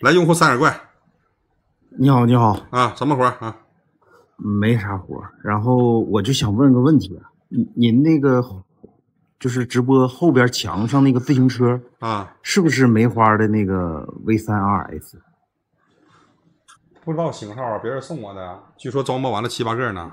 来，用户三眼怪，你好，你好啊，什么活啊？没啥活，然后我就想问个问题，您您那个就是直播后边墙上那个自行车啊，是不是梅花的那个 V 三 RS？不知道型号啊，别人送我的，据说装扮完了七八个呢。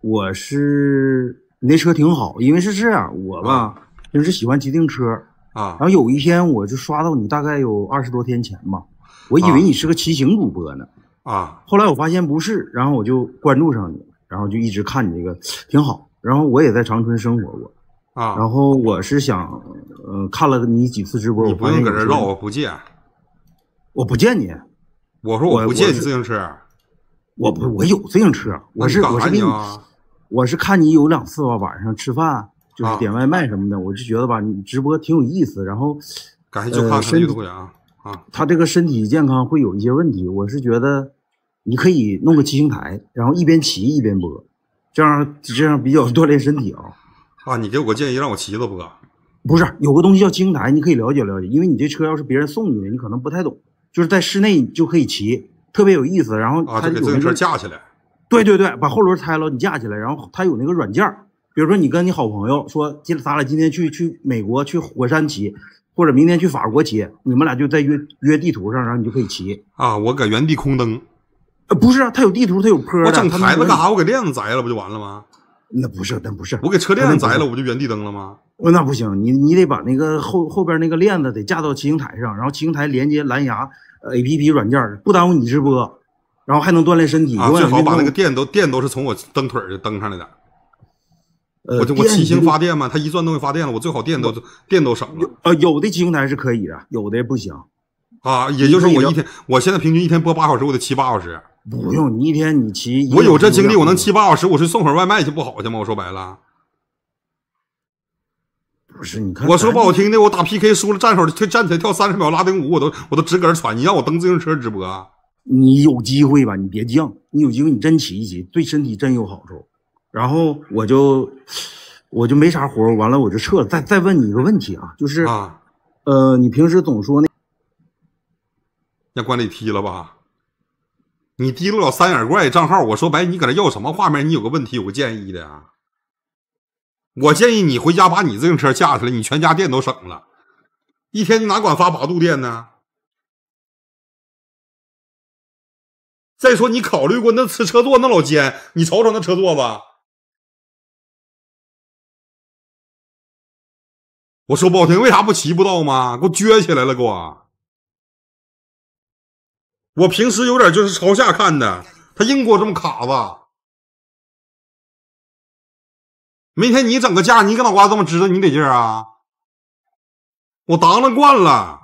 我是你那车挺好，因为是这样，我吧平时喜欢骑自行车啊，然后有一天我就刷到你，大概有二十多天前吧。我以为你是个骑行主播呢，啊！后来我发现不是，然后我就关注上你了，然后就一直看你这个挺好。然后我也在长春生活过，啊！然后我是想，呃，看了你几次直播，你不用搁这绕，我不借，我不借你。我说我不借你自行车，我不，我有自行车。我是我是给你，我是看你有两次吧，晚上吃饭就是点外卖什么的，我就觉得吧，你直播挺有意思。然后感谢就靠身体啊，他这个身体健康会有一些问题，我是觉得你可以弄个骑行台，然后一边骑一边播，这样这样比较锻炼身体啊。啊，你给我个建议让我骑着播，不是有个东西叫骑行台，你可以了解了解，因为你这车要是别人送你的，你可能不太懂，就是在室内就可以骑，特别有意思。然后啊，这给自行车架起来。对对对，把后轮拆了，你架起来，然后它有那个软件儿，比如说你跟你好朋友说，今咱俩今天去去美国去火山骑。或者明天去法国骑，你们俩就在约约地图上，然后你就可以骑啊。我搁原地空蹬，不是啊，它有地图，它有坡的。我整台子干啥？我给链子摘了不就完了吗？那不是，那不是。我给车链子摘了，我就原地蹬了吗？那不行，你你得把那个后后边那个链子得架到骑行台上，然后骑行台连接蓝牙 A P P 软件，不耽误你直播，然后还能锻炼身体。最好把那个电都电都是从我蹬腿儿蹬上来的。我就我骑行发电嘛，它一转动就发电了，我最好电都电都省了。呃，有的骑行台是可以的，有的不行。啊，也就是我一天，我现在平均一天播八小时，我得骑八小时。不用，你一天你骑。我有这精力，我能骑八小时，我去送会儿外卖去不好去吗？我说白了，不是你看。我说不好听的，我打 PK 输了，站会儿，站起来跳三十秒拉丁舞，我都我都直搁这儿喘。你让我蹬自行车直播，你有机会吧？你别犟，你有机会你真骑一骑，对身体真有好处。然后我就我就没啥活，完了我就撤了。再再问你一个问题啊，就是，啊，呃，你平时总说那让管理踢了吧？你踢了老三眼怪账号，我说白，你搁那要什么画面？你有个问题，有个建议的。我建议你回家把你自行车架起来，你全家电都省了。一天你哪管发八度电呢？再说你考虑过那车车座那老尖，你瞅瞅那车座子。我说不好听，为啥不骑不到吗？给我撅起来了，给我。我平时有点就是朝下看的，他硬给我这么卡吧。明天你整个架，你个脑瓜这么直着，你得劲儿啊？我当了惯了。